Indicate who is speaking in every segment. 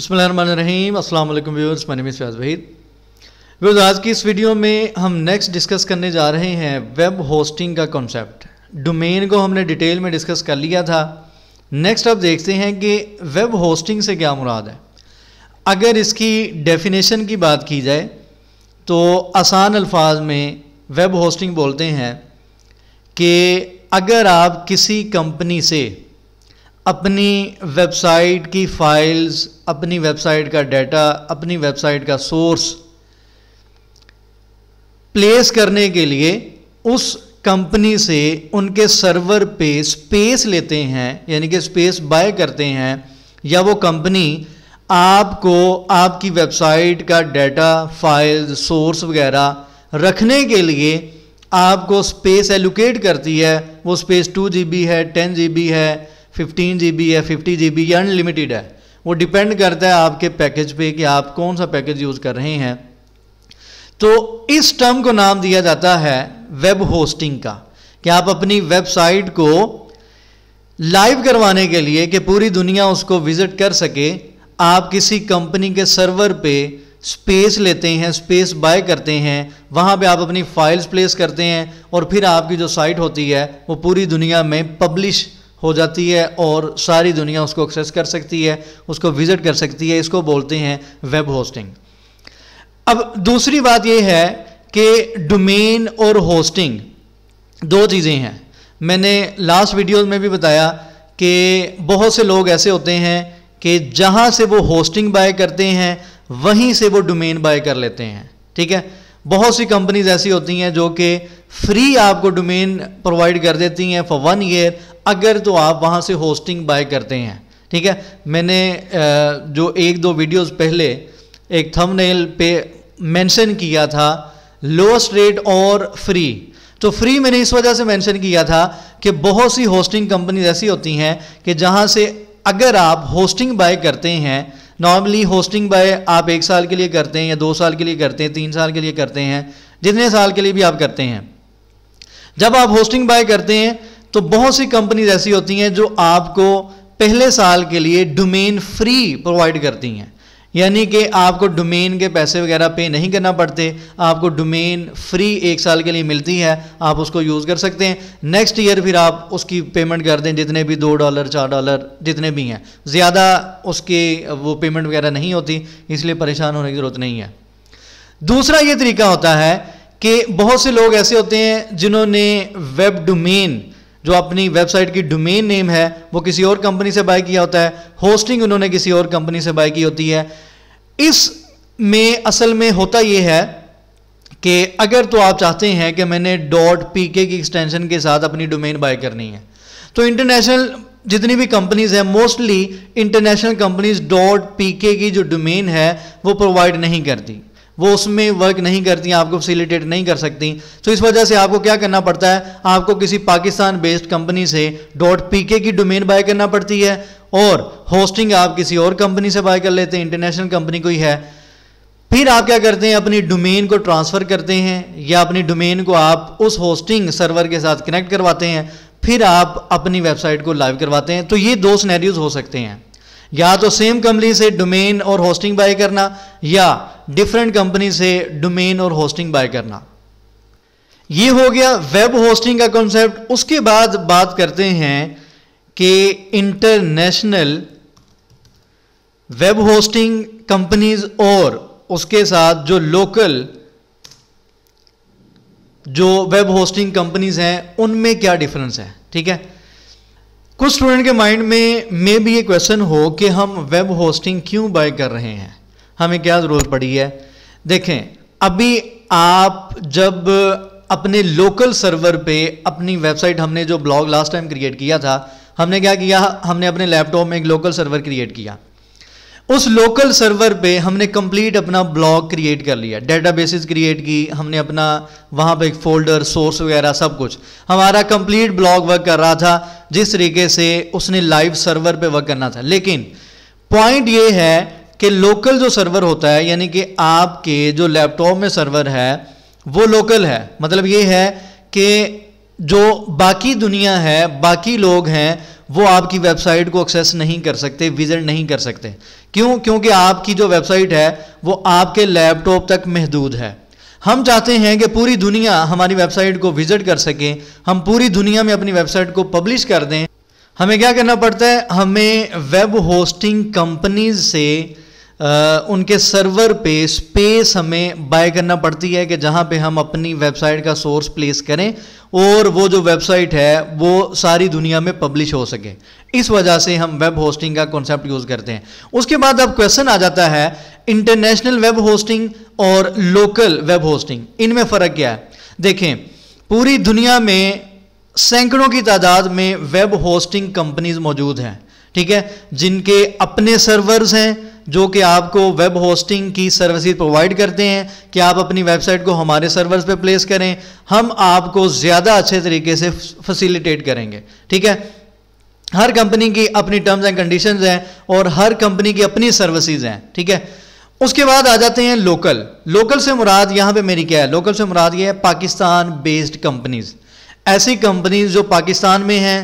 Speaker 1: बसमीम अल्लाम व्यूर्स मैंने मिस व्याज भईद व्यूज़ आज की इस वीडियो में हम नेक्स्ट डिस्कस करने जा रहे हैं वेब होस्टिंग का कॉन्सेप्ट डोमेन को हमने डिटेल में डिस्कस कर लिया था नेक्स्ट अब देखते हैं कि वेब होस्टिंग से क्या मुराद है अगर इसकी डेफिनेशन की बात की जाए तो आसान अल्फाज में वेब होस्टिंग बोलते हैं कि अगर आप किसी कंपनी से अपनी वेबसाइट की फाइल्स अपनी वेबसाइट का डाटा अपनी वेबसाइट का सोर्स प्लेस करने के लिए उस कंपनी से उनके सर्वर पे स्पेस लेते हैं यानी कि स्पेस बाय करते हैं या वो कंपनी आपको आपकी वेबसाइट का डाटा फाइल सोर्स वगैरह रखने के लिए आपको स्पेस एलोकेट करती है वो स्पेस टू जी है टेन जी है फिफ्टीन जी है फिफ्टी जी या अनलिमिटेड है वो डिपेंड करता है आपके पैकेज पे कि आप कौन सा पैकेज यूज़ कर रहे हैं तो इस टर्म को नाम दिया जाता है वेब होस्टिंग का कि आप अपनी वेबसाइट को लाइव करवाने के लिए कि पूरी दुनिया उसको विजिट कर सके आप किसी कंपनी के सर्वर पे स्पेस लेते हैं स्पेस बाय करते हैं वहाँ पे आप अपनी फाइल्स प्लेस करते हैं और फिर आपकी जो साइट होती है वो पूरी दुनिया में पब्लिश हो जाती है और सारी दुनिया उसको एक्सेस कर सकती है उसको विज़िट कर सकती है इसको बोलते हैं वेब होस्टिंग अब दूसरी बात यह है कि डोमेन और होस्टिंग दो चीज़ें हैं मैंने लास्ट वीडियो में भी बताया कि बहुत से लोग ऐसे होते हैं कि जहाँ से वो होस्टिंग बाय करते हैं वहीं से वो डोमेन बाय कर लेते हैं ठीक है बहुत सी कंपनीज ऐसी होती हैं जो कि फ्री आपको डोमेन प्रोवाइड कर देती हैं फॉर वन ईयर अगर तो आप वहाँ से होस्टिंग बाय करते हैं ठीक है मैंने जो एक दो वीडियोस पहले एक थंबनेल पे मेंशन किया था लोएस्ट रेट और फ्री तो फ्री मैंने इस वजह से मेंशन किया था कि बहुत सी होस्टिंग कंपनीज ऐसी होती हैं कि जहाँ से अगर आप होस्टिंग बाय करते हैं नॉर्मली होस्टिंग बाय आप एक साल के लिए करते हैं या दो साल के लिए करते हैं तीन साल के लिए करते हैं जितने साल के लिए भी आप करते हैं जब आप होस्टिंग बाय करते हैं तो बहुत सी कंपनीज ऐसी होती हैं जो आपको पहले साल के लिए डोमेन फ्री प्रोवाइड करती हैं यानी कि आपको डोमेन के पैसे वगैरह पे नहीं करना पड़ते आपको डोमेन फ्री एक साल के लिए मिलती है आप उसको यूज़ कर सकते हैं नेक्स्ट ईयर फिर आप उसकी पेमेंट कर दें जितने भी दो डॉलर चार डॉलर जितने भी हैं ज़्यादा उसके वो पेमेंट वगैरह नहीं होती इसलिए परेशान होने की ज़रूरत नहीं है दूसरा ये तरीका होता है कि बहुत से लोग ऐसे होते हैं जिन्होंने वेब डोमेन जो अपनी वेबसाइट की डोमेन नेम है वो किसी और कंपनी से बाय किया होता है होस्टिंग उन्होंने किसी और कंपनी से बाय की होती है इस में असल में होता यह है कि अगर तो आप चाहते हैं कि मैंने डॉट पी के की एक्सटेंशन के साथ अपनी डोमेन बाय करनी है तो इंटरनेशनल जितनी भी कंपनीज हैं mostly international companies dot P K की जो डोमेन है वो प्रोवाइड नहीं करती वो उसमें वर्क नहीं करती आपको फैसिलिटेट नहीं कर सकती तो इस वजह से आपको क्या करना पड़ता है आपको किसी पाकिस्तान बेस्ड कंपनी से डॉट पी की डोमेन बाय करना पड़ती है और होस्टिंग आप किसी और कंपनी से बाय कर लेते हैं इंटरनेशनल कंपनी कोई है फिर आप क्या करते हैं अपनी डोमेन को ट्रांसफ़र करते हैं या अपनी डोमेन को आप उस होस्टिंग सर्वर के साथ कनेक्ट करवाते हैं फिर आप अपनी वेबसाइट को लाइव करवाते हैं तो ये दो स्नैरियोज हो सकते हैं या तो सेम कंपनी से डोमेन और होस्टिंग बाय करना या डिफरेंट कंपनी से डोमेन और होस्टिंग बाय करना ये हो गया वेब होस्टिंग का कॉन्सेप्ट उसके बाद बात करते हैं कि इंटरनेशनल वेब होस्टिंग कंपनीज और उसके साथ जो लोकल जो वेब होस्टिंग कंपनीज हैं उनमें क्या डिफरेंस है ठीक है कुछ स्टूडेंट के माइंड में मे भी ये क्वेश्चन हो कि हम वेब होस्टिंग क्यों बाय कर रहे हैं हमें क्या ज़रूरत पड़ी है देखें अभी आप जब अपने लोकल सर्वर पे अपनी वेबसाइट हमने जो ब्लॉग लास्ट टाइम क्रिएट किया था हमने क्या किया हमने अपने लैपटॉप में एक लोकल सर्वर क्रिएट किया उस लोकल सर्वर पे हमने कंप्लीट अपना ब्लॉग क्रिएट कर लिया डेटाबेसेस क्रिएट की हमने अपना वहाँ पे एक फोल्डर सोर्स वगैरह सब कुछ हमारा कंप्लीट ब्लॉग वर्क कर रहा था जिस तरीके से उसने लाइव सर्वर पे वर्क करना था लेकिन पॉइंट ये है कि लोकल जो सर्वर होता है यानी कि आपके जो लैपटॉप में सर्वर है वो लोकल है मतलब ये है कि जो बाकी दुनिया है बाकी लोग हैं वो आपकी वेबसाइट को एक्सेस नहीं कर सकते विजिट नहीं कर सकते क्यों क्योंकि आपकी जो वेबसाइट है वो आपके लैपटॉप तक महदूद है हम चाहते हैं कि पूरी दुनिया हमारी वेबसाइट को विजिट कर सके हम पूरी दुनिया में अपनी वेबसाइट को पब्लिश कर दें हमें क्या करना पड़ता है हमें वेब होस्टिंग कंपनीज से उनके सर्वर पे स्पेस हमें बाय करना पड़ती है कि जहाँ पे हम अपनी वेबसाइट का सोर्स प्लेस करें और वो जो वेबसाइट है वो सारी दुनिया में पब्लिश हो सके इस वजह से हम वेब होस्टिंग का कॉन्सेप्ट यूज़ करते हैं उसके बाद अब क्वेश्चन आ जाता है इंटरनेशनल वेब होस्टिंग और लोकल वेब होस्टिंग इनमें फ़र्क क्या है देखें पूरी दुनिया में सैकड़ों की तादाद में वेब होस्टिंग कंपनीज मौजूद हैं ठीक है जिनके अपने सर्वर्स हैं जो कि आपको वेब होस्टिंग की सर्विसेज प्रोवाइड करते हैं कि आप अपनी वेबसाइट को हमारे सर्वर्स पे प्लेस करें हम आपको ज़्यादा अच्छे तरीके से फैसिलिटेट करेंगे ठीक है हर कंपनी की अपनी टर्म्स एंड कंडीशंस हैं और हर कंपनी की अपनी सर्विसेज हैं ठीक है उसके बाद आ जाते हैं लोकल लोकल से मुराद यहाँ पे मेरी क्या है लोकल से मुराद ये है पाकिस्तान बेस्ड कंपनीज ऐसी कंपनीज जो पाकिस्तान में हैं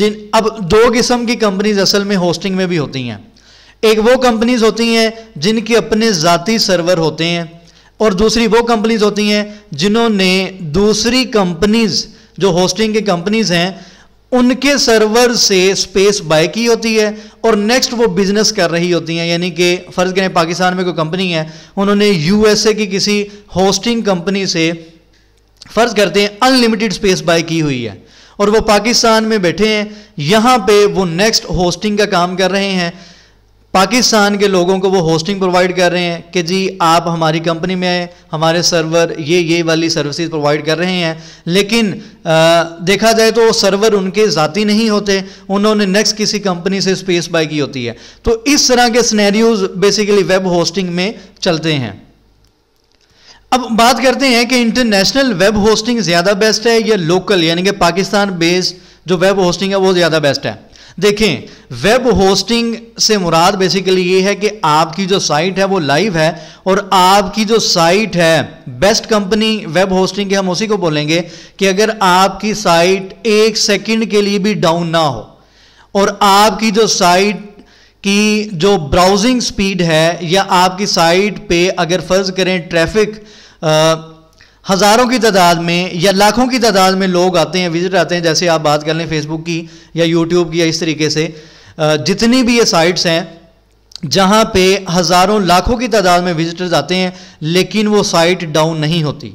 Speaker 1: जिन अब दो किस्म की कंपनीज असल में होस्टिंग में भी होती हैं एक वो कंपनीज होती हैं जिनके अपने ज़ाती सर्वर होते हैं और दूसरी वो कंपनीज होती हैं जिन्होंने दूसरी कंपनीज जो होस्टिंग की कंपनीज हैं उनके सर्वर से स्पेस बाय की होती है और नेक्स्ट वो बिजनेस कर रही होती हैं यानी कि फ़र्ज़ करें पाकिस्तान में कोई कंपनी है उन्होंने यूएसए की किसी होस्टिंग कंपनी से फ़र्ज़ करते हैं अनलिमिटेड स्पेस बाय की हुई है और वो पाकिस्तान में बैठे हैं यहाँ पे वो नेक्स्ट होस्टिंग का काम कर रहे हैं पाकिस्तान के लोगों को वो होस्टिंग प्रोवाइड कर रहे हैं कि जी आप हमारी कंपनी में आए हमारे सर्वर ये ये वाली सर्विसेज प्रोवाइड कर रहे हैं लेकिन आ, देखा जाए तो सर्वर उनके ज़ाती नहीं होते उन्होंने नेक्स्ट किसी कंपनी से स्पेस बाय की होती है तो इस तरह के स्नैरियोज बेसिकली वेब होस्टिंग में चलते हैं अब बात करते हैं कि इंटरनेशनल वेब होस्टिंग ज़्यादा बेस्ट है या लोकल यानी कि पाकिस्तान बेस्ड जो वेब होस्टिंग है वो ज़्यादा बेस्ट है देखें वेब होस्टिंग से मुराद बेसिकली ये है कि आपकी जो साइट है वो लाइव है और आपकी जो साइट है बेस्ट कंपनी वेब होस्टिंग के हम उसी को बोलेंगे कि अगर आपकी साइट एक सेकंड के लिए भी डाउन ना हो और आपकी जो साइट की जो ब्राउजिंग स्पीड है या आपकी साइट पे अगर फर्ज करें ट्रैफिक हज़ारों की तादाद में या लाखों की तादाद में लोग आते हैं विजिट आते हैं जैसे आप बात कर लें फेसबुक की या यूट्यूब की या इस तरीके से जितनी भी ये साइट्स हैं जहाँ पे हज़ारों लाखों की तादाद में विजिटर्स आते हैं लेकिन वो साइट डाउन नहीं होती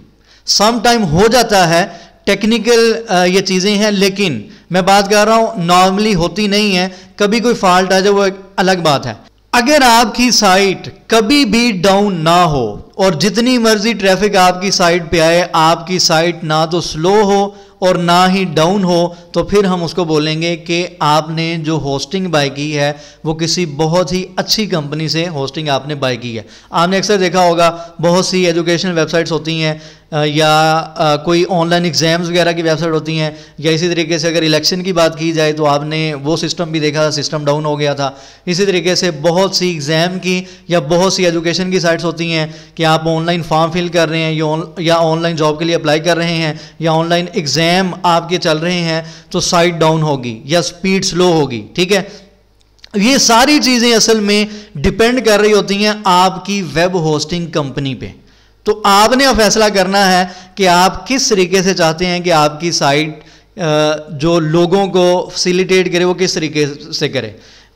Speaker 1: सम टाइम हो जाता है टेक्निकल ये चीज़ें हैं लेकिन मैं बात कर रहा हूँ नॉर्मली होती नहीं है कभी कोई फॉल्ट आ जाए वो एक अलग बात है अगर आपकी साइट कभी भी डाउन ना हो और जितनी मर्जी ट्रैफिक आपकी साइट पे आए आपकी साइट ना तो स्लो हो और ना ही डाउन हो तो फिर हम उसको बोलेंगे कि आपने जो होस्टिंग बाय की है वो किसी बहुत ही अच्छी कंपनी से होस्टिंग आपने बाय की है आपने अक्सर देखा होगा बहुत सी एजुकेशनल वेबसाइट्स होती हैं या कोई ऑनलाइन एग्ज़ाम्स वगैरह की वेबसाइट होती हैं या इसी तरीके से अगर इलेक्शन की बात की जाए तो आपने वो सिस्टम भी देखा सिस्टम डाउन हो गया था इसी तरीके से बहुत सी एग्ज़ाम की या बहुत सी एजुकेशन की साइट्स होती हैं कि कि आप ऑनलाइन फॉर्म फिल कर रहे हैं या ऑनलाइन जॉब के लिए अप्लाई कर रहे हैं या ऑनलाइन एग्ज़ाम आपके चल रहे हैं तो साइट डाउन होगी या स्पीड स्लो होगी ठीक है ये सारी चीज़ें असल में डिपेंड कर रही होती हैं आपकी वेब होस्टिंग कंपनी पे तो आपने अब फैसला करना है कि आप किस तरीके से चाहते हैं कि आपकी साइट जो लोगों को फैसिलिटेट करे वो किस तरीके से करे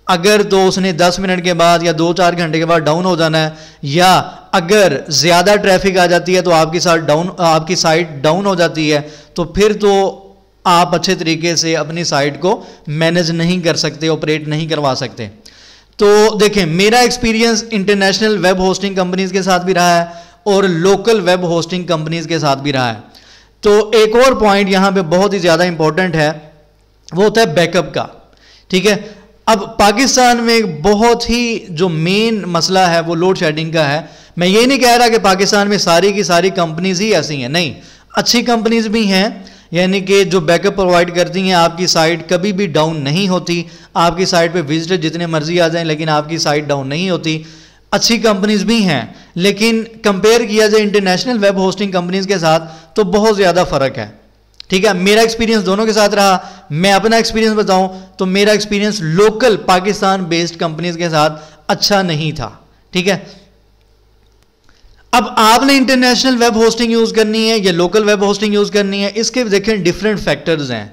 Speaker 1: अगर तो उसने 10 मिनट के बाद या दो चार घंटे के बाद डाउन हो जाना है या अगर ज़्यादा ट्रैफिक आ जाती है तो आपकी साइट डाउन आपकी साइट डाउन हो जाती है तो फिर तो आप अच्छे तरीके से अपनी साइट को मैनेज नहीं कर सकते ऑपरेट नहीं करवा सकते तो देखें मेरा experience international web hosting companies के साथ भी रहा है और लोकल वेब होस्टिंग कंपनीज के साथ भी रहा है तो एक और पॉइंट यहाँ पे बहुत ही ज़्यादा इंपॉर्टेंट है वो होता है बैकअप का ठीक है अब पाकिस्तान में बहुत ही जो मेन मसला है वो लोड शेडिंग का है मैं ये नहीं कह रहा कि पाकिस्तान में सारी की सारी कंपनीज ही ऐसी हैं नहीं अच्छी कंपनीज भी हैं यानी कि जो बैकअप प्रोवाइड करती हैं आपकी साइट कभी भी डाउन नहीं होती आपकी साइट पे विजिटर जितने मर्जी आ जाएं लेकिन आपकी साइट डाउन नहीं होती अच्छी कंपनीज भी हैं लेकिन कंपेयर किया जाए इंटरनेशनल वेब होस्टिंग कंपनीज के साथ तो बहुत ज़्यादा फ़र्क है ठीक है मेरा एक्सपीरियंस दोनों के साथ रहा मैं अपना एक्सपीरियंस बताऊं तो मेरा experience local Pakistan based companies के साथ अच्छा नहीं था ठीक है अब आपने इंटरनेशनल वेब होस्टिंग यूज करनी है या लोकल वेब होस्टिंग यूज करनी है इसके देखें डिफरेंट फैक्टर्स हैं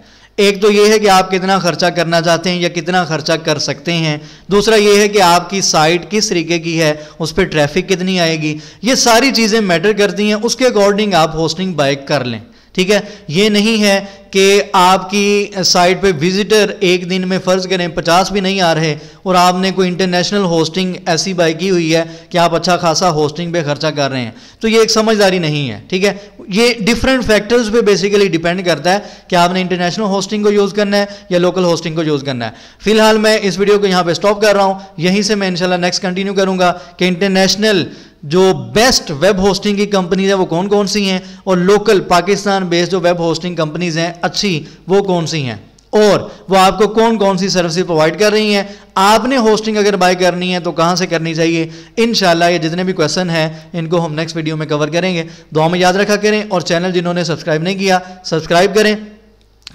Speaker 1: एक तो यह है कि आप कितना खर्चा करना चाहते हैं या कितना खर्चा कर सकते हैं दूसरा यह है कि आपकी साइट किस तरीके की है उस पर ट्रैफिक कितनी आएगी ये सारी चीज़ें मैटर करती हैं उसके अकॉर्डिंग आप होस्टिंग बाय कर लें ठीक है ये नहीं है कि आपकी साइट पे विजिटर एक दिन में फ़र्ज़ करें पचास भी नहीं आ रहे और आपने कोई इंटरनेशनल होस्टिंग ऐसी बाई की हुई है कि आप अच्छा खासा होस्टिंग पे खर्चा कर रहे हैं तो ये एक समझदारी नहीं है ठीक है ये डिफरेंट फैक्टर्स पे बेसिकली डिपेंड करता है कि आपने इंटरनेशनल होस्टिंग को यूज़ करना है या लोकल होस्टिंग को यूज़ करना है फिलहाल मैं इस वीडियो को यहाँ पर स्टॉप कर रहा हूँ यहीं से मैं इनशाला नेक्स्ट कंटिन्यू करूँगा कि इंटरनेशनल जो बेस्ट वेब होस्टिंग की कंपनीज हैं वो कौन कौन सी हैं और लोकल पाकिस्तान बेस्ड जो वेब होस्टिंग कंपनीज हैं अच्छी वो कौन सी हैं और वो आपको कौन कौन सी सर्विसेज प्रोवाइड कर रही हैं आपने होस्टिंग अगर बाय करनी है तो कहाँ से करनी चाहिए इन ये जितने भी क्वेश्चन हैं इनको हम नेक्स्ट वीडियो में कवर करेंगे दुआ में याद रखा करें और चैनल जिन्होंने सब्सक्राइब नहीं किया सब्सक्राइब करें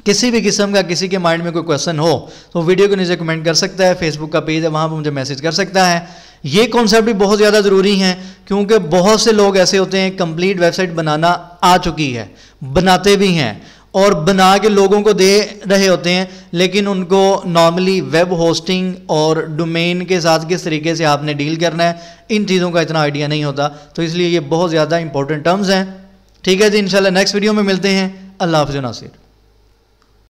Speaker 1: किसी भी किस्म का किसी के माइंड में कोई क्वेश्चन हो तो वीडियो को नीचे कमेंट कर सकता है फेसबुक का पेज है वहाँ पर मुझे मैसेज कर सकता है ये कॉन्सेप्ट भी बहुत ज़्यादा ज़रूरी हैं क्योंकि बहुत से लोग ऐसे होते हैं कंप्लीट वेबसाइट बनाना आ चुकी है बनाते भी हैं और बना के लोगों को दे रहे होते हैं लेकिन उनको नॉर्मली वेब होस्टिंग और डोमेन के साथ किस तरीके से आपने डील करना है इन चीज़ों का इतना आइडिया नहीं होता तो इसलिए ये बहुत ज़्यादा इंपॉर्टेंट टर्म्स हैं ठीक है जी इंशाल्लाह नेक्स्ट वीडियो में मिलते हैं अल्लाह हाफ नासिर